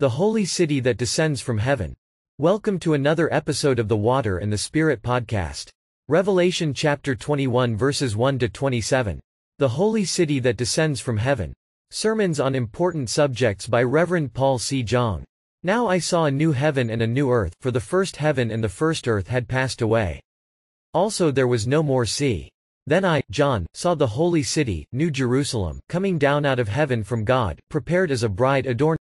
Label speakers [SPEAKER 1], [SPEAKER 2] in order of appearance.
[SPEAKER 1] The Holy City that descends from heaven. Welcome to another episode of the Water and the Spirit podcast. Revelation chapter 21 verses 1 to 27. The Holy City that descends from heaven. Sermons on important subjects by Reverend Paul C. Jong. Now I saw a new heaven and a new earth, for the first heaven and the first earth had passed away. Also there was no more sea. Then I, John, saw the holy city, New Jerusalem, coming down out of heaven from God, prepared as a bride adorned